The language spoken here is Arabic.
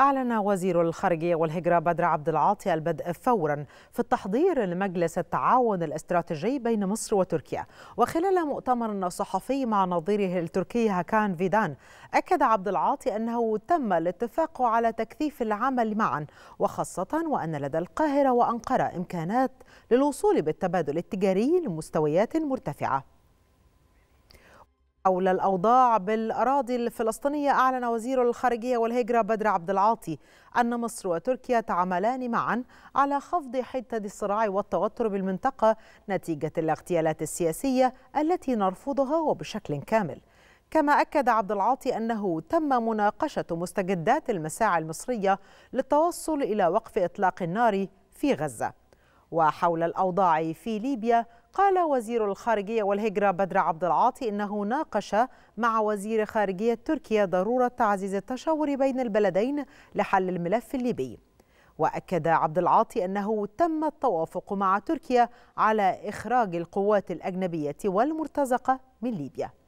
أعلن وزير الخارجية والهجرة بدر عبد العاطي البدء فورا في التحضير لمجلس التعاون الاستراتيجي بين مصر وتركيا وخلال مؤتمر صحفي مع نظيره التركي هاكان فيدان أكد عبد العاطي أنه تم الاتفاق على تكثيف العمل معا وخاصة وأن لدى القاهرة وأنقرة إمكانات للوصول بالتبادل التجاري لمستويات مرتفعة حول الأوضاع بالأراضي الفلسطينية أعلن وزير الخارجية والهجرة بدر عبد العاطي أن مصر وتركيا تعملان معا على خفض حدة الصراع والتوتر بالمنطقة نتيجة الاغتيالات السياسية التي نرفضها وبشكل كامل كما أكد عبد العاطي أنه تم مناقشة مستجدات المساعي المصرية للتوصل إلى وقف إطلاق النار في غزة وحول الأوضاع في ليبيا قال وزير الخارجية والهجرة بدر عبد العاطي إنه ناقش مع وزير خارجية تركيا ضرورة تعزيز التشاور بين البلدين لحل الملف الليبي وأكد عبد العاطي أنه تم التوافق مع تركيا على إخراج القوات الأجنبية والمرتزقة من ليبيا